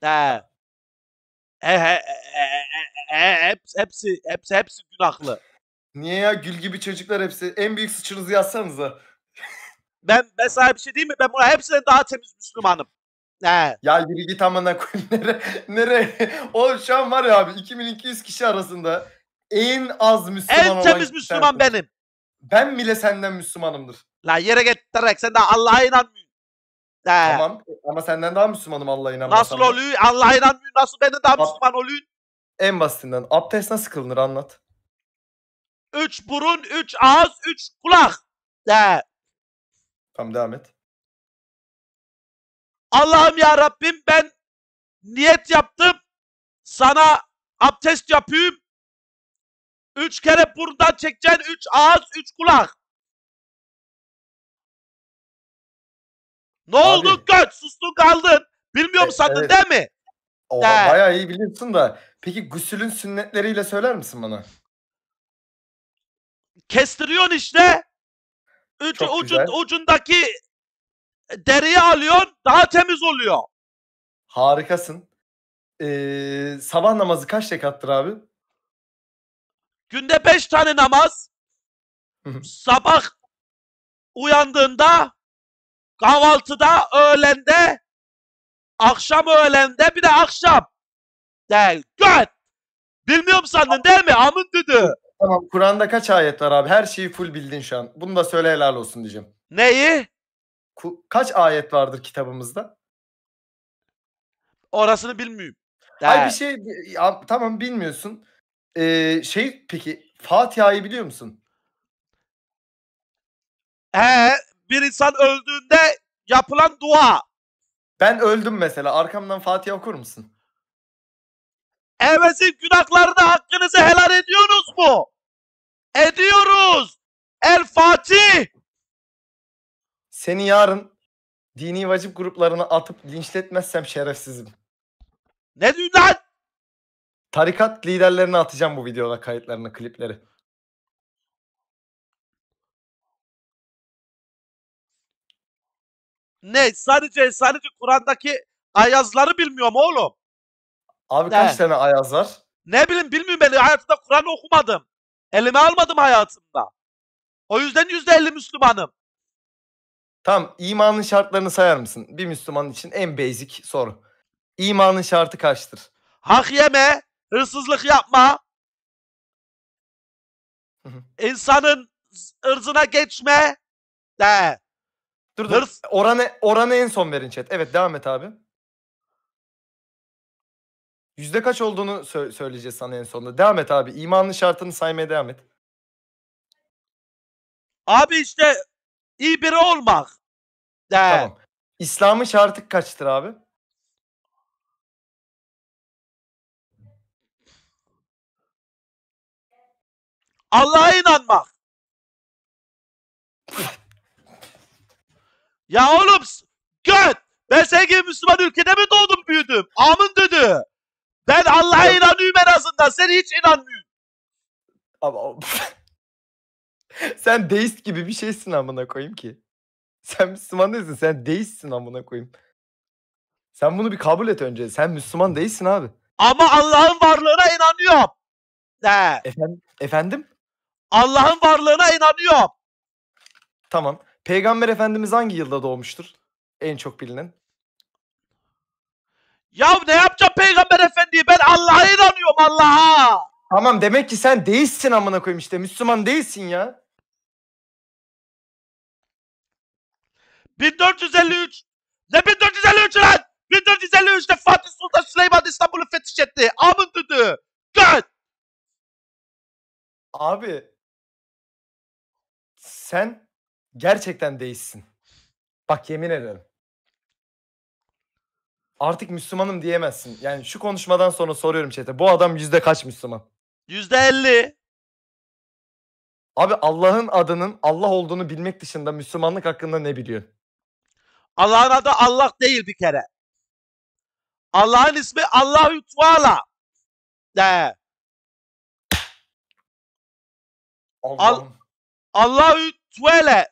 He. he he, he he he e, e, e, hepsi, hepsi, hepsi, hepsi günahlı. Niye ya gül gibi çocuklar hepsi. En büyük sıçınızı yazsanıza. Ben mesela bir şey değil mi? Ben buna hepsinden daha temiz Müslümanım. He. Ya yürü git amına koyayım. Nere, nereye? Oğlum şu an var ya abi 2200 kişi arasında en az Müslüman En olan temiz Müslüman sensin. benim. Ben bile senden Müslümanımdır. La yere git direkt. Sen de Allah'a inanmıyorsun. He. Tamam ama senden daha Müslümanım Allah'a inanmasam. Nasıl oluyor? Allah'a inanmıyor. Nasıl benden daha Müslüman oluyor? En basitinden abdest nasıl kılınır anlat. Üç burun, üç ağız, üç kulak. De. Tamam devam et. Allah'ım ya Rabbim ben niyet yaptım. Sana abdest yapayım. Üç kere buradan çekeceksin, üç ağız, üç kulak. Ne Abi. oldu göç? Sustun kaldın. bilmiyor e, sandın evet. değil mi? Oha, de. bayağı iyi biliyorsun da. Peki gusülün sünnetleriyle söyler misin bana? Kestiriyorsun işte. Ucu, ucun, ucundaki deriyi alıyorsun daha temiz oluyor. Harikasın. Ee, sabah namazı kaç rekattır abi? Günde beş tane namaz. Sabah uyandığında kahvaltıda, öğlende, akşam öğlende bir de akşam. Del göt. Bilmiyorum sandın değil mi? Amın düdü. Tamam Kur'an'da kaç ayet var abi? Her şeyi full bildin şu an. Bunu da söyle helal olsun diyeceğim. Neyi? Ku- kaç ayet vardır kitabımızda? Orasını bilmiyorum. Del. Hayır şey, bir şey ya, tamam bilmiyorsun. Ee, şey peki Fatiha'yı biliyor musun? He bir insan öldüğünde yapılan dua. Ben öldüm mesela. Arkamdan Fatih okur musun? Evesin günahlarını hakkınızı helal ediyoruz mu? Ediyoruz. El Fatih. Seni yarın dini vacip gruplarına atıp linçletmezsem şerefsizim. Ne diyorsun lan? Tarikat liderlerini atacağım bu videoda kayıtlarını, klipleri. Ne? Sadece sadece Kur'an'daki ayazları bilmiyorum oğlum. Abi kaç tane ayaz var? Ne bileyim bilmiyorum ben hayatımda Kur'an okumadım. Elime almadım hayatımda. O yüzden yüzde elli Müslümanım. Tamam imanın şartlarını sayar mısın? Bir Müslüman için en basic soru. İmanın şartı kaçtır? Hak yeme, hırsızlık yapma, Hı insanın ırzına geçme. De. Dur dur. Hırs. Oranı, oranı en son verin chat. Evet devam et abi. Yüzde kaç olduğunu sö- söyleyeceğiz sana en sonunda. Devam et abi. İmanlı şartını saymaya devam et. Abi işte iyi biri olmak. De. Tamam. İslam'ın şartı kaçtır abi? Allah'a inanmak. Ya oğlum göt. Ben sen gibi Müslüman ülkede mi doğdum büyüdüm? Amın düdü. Ben Allah'a inanıyorum en azından. Sen hiç inanmıyorsun. Ama sen deist gibi bir şeysin amına koyayım ki. Sen Müslüman değilsin. Sen deistsin amına koyayım. Sen bunu bir kabul et önce. Sen Müslüman değilsin abi. Ama Allah'ın varlığına inanıyorum. He. Efendim? Efendim? Allah'ın varlığına inanıyorum. Tamam. Peygamber Efendimiz hangi yılda doğmuştur? En çok bilinen. Ya ne yapacağım Peygamber Efendi'yi? Ben Allah'a inanıyorum Allah'a. Tamam demek ki sen değilsin amına koyayım işte. Müslüman değilsin ya. 1453. Ne 1453 lan? 1453'te Fatih Sultan Süleyman İstanbul'u fetih etti. Amın dedi? Göt. Abi. Sen gerçekten değişsin. Bak yemin ederim. Artık Müslümanım diyemezsin. Yani şu konuşmadan sonra soruyorum chat'e. Bu adam yüzde kaç Müslüman? Yüzde elli. Abi Allah'ın adının Allah olduğunu bilmek dışında Müslümanlık hakkında ne biliyor? Allah'ın adı Allah değil bir kere. Allah'ın ismi Allahü Teala. De. Allah'ın. Allahü Teala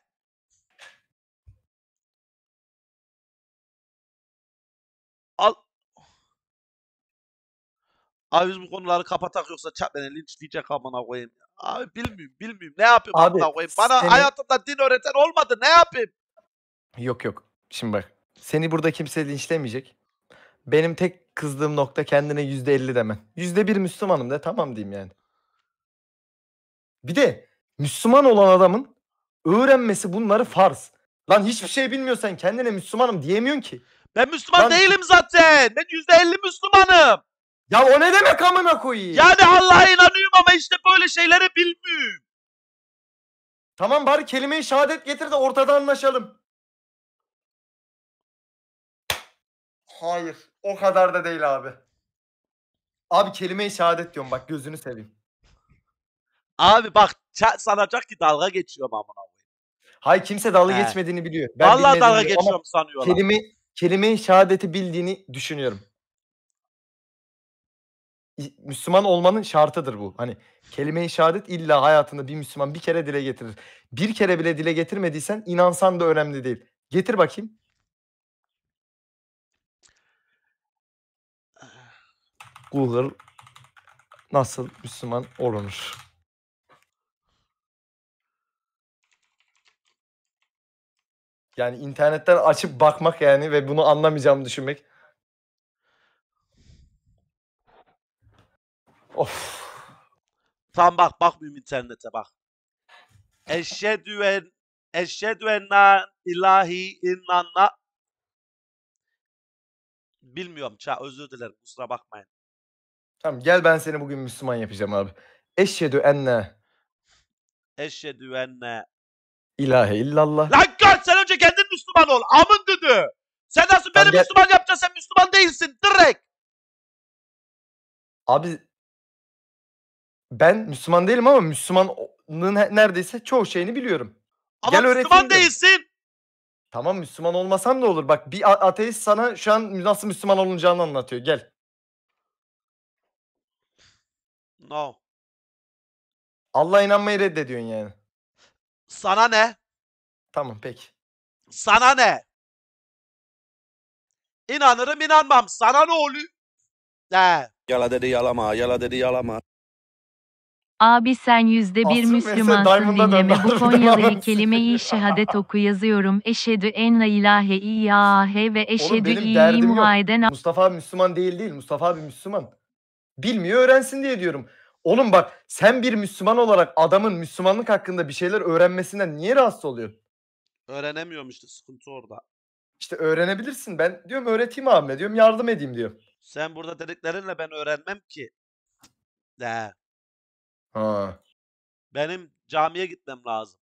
Abi biz bu konuları kapatak yoksa chat beni linçleyecek amına koyayım. Abi bilmiyorum bilmiyorum ne yapayım amına koyayım. Bana seni- hayatımda din öğreten olmadı ne yapayım? Yok yok. Şimdi bak. Seni burada kimse linçlemeyecek. Benim tek kızdığım nokta kendine yüzde elli demen. Yüzde bir Müslümanım de tamam diyeyim yani. Bir de Müslüman olan adamın öğrenmesi bunları farz. Lan hiçbir şey bilmiyorsan kendine Müslümanım diyemiyorsun ki. Ben Müslüman Lan- değilim zaten. Ben yüzde elli Müslümanım. Ya o ne demek amına koyayım? Yani Allah'a inanıyorum ama işte böyle şeyleri bilmiyorum. Tamam bari kelimeyi şehadet getir de ortada anlaşalım. Hayır. O kadar da değil abi. Abi kelimeyi şehadet diyorum bak gözünü seveyim. Abi bak sanacak ki dalga geçiyorum amına koyayım. Hayır kimse dalga He. geçmediğini biliyor. Ben Vallahi dalga geçiyorum sanıyorlar. Kelime, kelimeyi şehadeti bildiğini düşünüyorum. Müslüman olmanın şartıdır bu. Hani kelime-i şehadet illa hayatında bir Müslüman bir kere dile getirir. Bir kere bile dile getirmediysen inansan da önemli değil. Getir bakayım. Google nasıl Müslüman olunur? Yani internetten açıp bakmak yani ve bunu anlamayacağımı düşünmek. Of. Tam bak bak mümin cennete bak. Eşhedü en eşhedü enna ilahi innanna Bilmiyorum ça özür dilerim kusura bakmayın. Tamam gel ben seni bugün Müslüman yapacağım abi. Eşhedü enne Eşhedü enne İlahi illallah. Lan gör sen önce kendin Müslüman ol. Amın düdü. Sen nasıl beni Tamam, Müslüman yapacaksın sen Müslüman değilsin direkt. Abi ben Müslüman değilim ama Müslümanlığın neredeyse çoğu şeyini biliyorum. Ama Gel Müslüman değilsin. Tamam Müslüman olmasam da olur. Bak bir ateist sana şu an nasıl Müslüman olunacağını anlatıyor. Gel. No. Allah inanmayı reddediyorsun yani. Sana ne? Tamam peki. Sana ne? İnanırım inanmam. Sana ne oluyor? He. Yala dedi yalama, yala dedi yalama. Abi sen yüzde bir Asıl Müslümansın mesele dinleme bu döndü. Konyalı'yı kelimeyi şehadet oku yazıyorum. Eşhedü en la ilahe illahe ve Oğlum eşhedü benim iyi muayeden Mustafa abi Müslüman değil değil. Mustafa abi Müslüman. Bilmiyor öğrensin diye diyorum. Oğlum bak sen bir Müslüman olarak adamın Müslümanlık hakkında bir şeyler öğrenmesinden niye rahatsız oluyorsun? Öğrenemiyorum işte sıkıntı orada. İşte öğrenebilirsin. Ben diyorum öğreteyim abime diyorum yardım edeyim diyorum. Sen burada dediklerinle ben öğrenmem ki. De. Ha. Benim camiye gitmem lazım.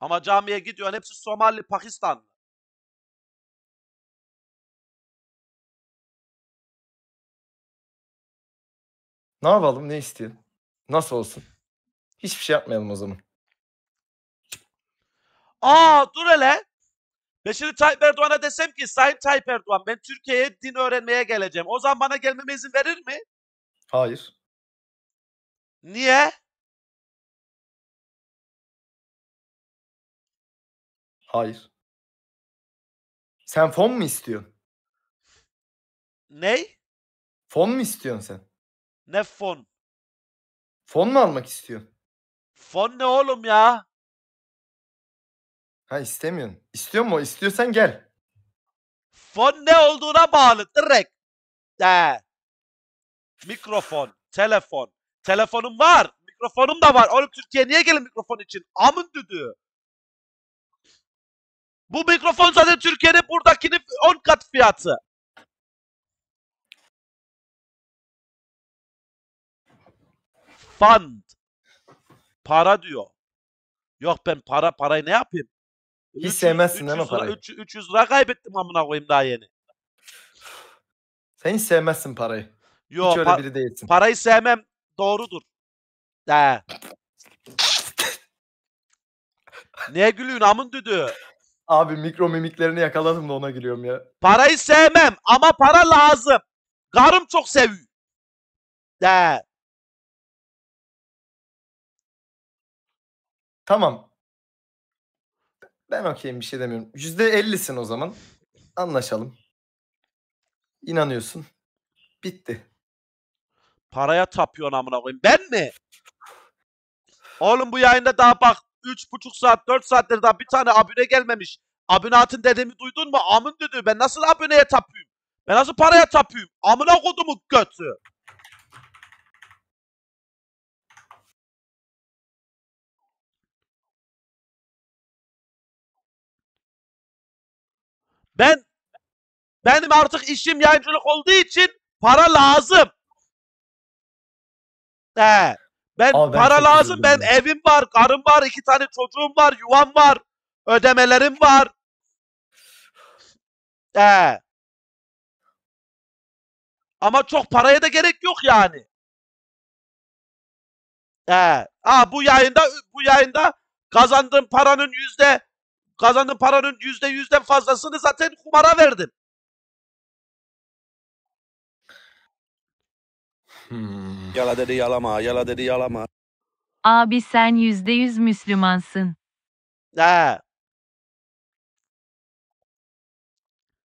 Ama camiye gidiyorsun hepsi Somali, Pakistanlı. Ne yapalım? Ne isteyelim? Nasıl olsun? Hiçbir şey yapmayalım o zaman. Aa dur hele. Ben şimdi Tayyip Erdoğan'a desem ki Sayın Tayyip Erdoğan ben Türkiye'ye din öğrenmeye geleceğim. O zaman bana gelmeme izin verir mi? Hayır. Niye? Hayır. Sen fon mu istiyorsun? Ney? Fon mu istiyorsun sen? Ne fon? Fon mu almak istiyorsun? Fon ne oğlum ya? Ha istemiyorsun. İstiyor mu? İstiyorsan gel. Fon ne olduğuna bağlı direkt. He. Mikrofon, telefon. Telefonum var. Mikrofonum da var. Oğlum Türkiye niye gelin mikrofon için? Amın düdüğü. Bu mikrofon zaten Türkiye'de buradakinin 10 kat fiyatı. Fund. Para diyor. Yok ben para parayı ne yapayım? Hiç 300, sevmezsin lan o parayı. 300, 300 lira kaybettim amına koyayım daha yeni. Sen hiç sevmezsin parayı. Yok, hiç öyle pa- biri değilsin. Parayı sevmem doğrudur. De. Niye gülüyorsun amın düdü? Abi mikro mimiklerini yakaladım da ona gülüyorum ya. Parayı sevmem ama para lazım. Karım çok seviyor. De. Tamam. Ben okeyim bir şey demiyorum. Yüzde ellisin o zaman. Anlaşalım. İnanıyorsun. Bitti. Paraya tapıyorsun amına koyayım. Ben mi? Oğlum bu yayında daha bak 3,5 saat 4 saattir daha bir tane abone gelmemiş. Abonatın atın dediğimi duydun mu? Amın dedi. Ben nasıl aboneye tapıyorum? Ben nasıl paraya tapıyorum? Amına kodumu götü. Ben benim artık işim yayıncılık olduğu için para lazım de. Ben ben para lazım. Ben evim var, karım var, iki tane çocuğum var, yuvam var, ödemelerim var. De. Ama çok paraya da gerek yok yani. De. Aa, bu yayında bu yayında kazandığım paranın yüzde kazandığım paranın yüzde yüzden fazlasını zaten kumara verdim. Hmm. Yala dedi yalama, yala dedi yalama. Abi sen yüzde yüz Müslümansın. Ha,